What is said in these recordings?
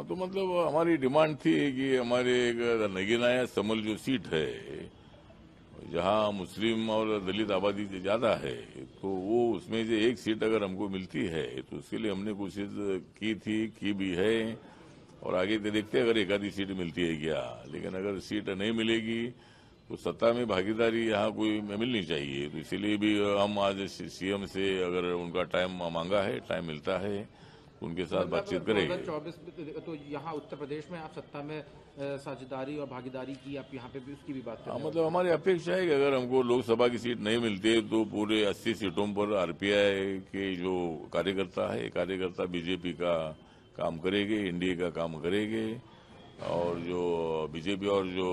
हाँ, तो मतलब हमारी डिमांड थी कि हमारे एक नगीनाया समल जो सीट है जहां मुस्लिम और दलित आबादी ज्यादा है तो वो उसमें से एक सीट अगर हमको मिलती है तो उसके लिए हमने कोशिश की थी की भी है और आगे तो देखते अगर एक आधी सीट मिलती है क्या लेकिन अगर सीट नहीं मिलेगी तो सत्ता में भागीदारी यहाँ कोई मिलनी चाहिए तो इसीलिए भी हम आज सीएम से अगर उनका टाइम मांगा है टाइम मिलता है उनके साथ मतलब बातचीत करेंगे चौबीस तो यहाँ उत्तर प्रदेश में आप सत्ता में साझेदारी और भागीदारी की आप यहाँ पे भी उसकी भी बात करें हाँ, मतलब हमारी अपेक्षा है कि अगर हमको लोकसभा की सीट नहीं मिलती है तो पूरे 80 सीटों पर आरपीआई के जो कार्यकर्ता है कार्यकर्ता बीजेपी का काम करेंगे एनडीए का काम करेंगे और जो बीजेपी और जो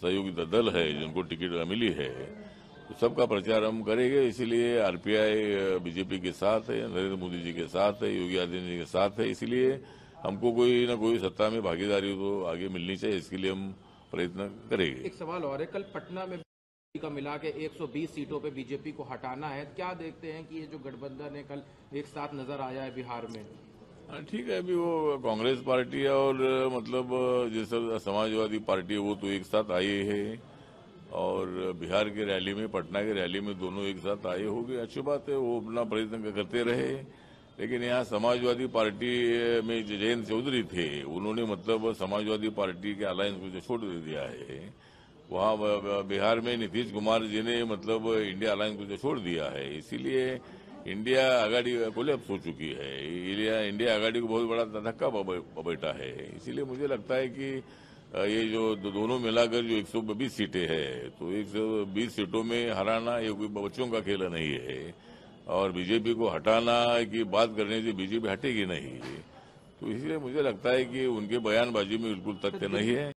सहयोगी दल है जिनको टिकट मिली है तो सबका प्रचार हम करेंगे इसीलिए आरपीआई बीजेपी के साथ है नरेंद्र मोदी जी के साथ है योगी आदित्य जी के साथ है इसीलिए हमको कोई ना कोई सत्ता में भागीदारी तो आगे मिलनी चाहिए इसके लिए हम प्रयत्न करेंगे एक सवाल और है कल पटना में का मिला के 120 सीटों पे बीजेपी को हटाना है क्या देखते हैं कि ये जो गठबंधन है कल एक साथ नजर आया है बिहार में हाँ, ठीक है अभी वो कांग्रेस पार्टी और मतलब जैसे समाजवादी पार्टी है वो तो एक साथ आई है और बिहार की रैली में पटना की रैली में दोनों एक साथ आए हो गए अच्छी बात है वो अपना प्रयत्न करते रहे लेकिन यहाँ समाजवादी पार्टी में जयंत चौधरी थे उन्होंने मतलब समाजवादी पार्टी के अलायंस को जो छोड़ दे दिया है वहाँ बिहार में नीतीश कुमार जी ने मतलब इंडिया अलायंस को जो छोड़ दिया है इसीलिए इंडिया आगाड़ी कोलेप्स हो चुकी है इंडिया आगाड़ी को बहुत बड़ा धक्का बैठा है इसीलिए मुझे लगता है कि ये जो दोनों मिलाकर जो 120 सीटें हैं तो 120 सीटों में हराना ये कोई बच्चों का खेला नहीं है और बीजेपी को हटाना की बात करने से बीजेपी हटेगी नहीं तो इसलिए मुझे लगता है कि उनके बयानबाजी में बिल्कुल तथ्य नहीं है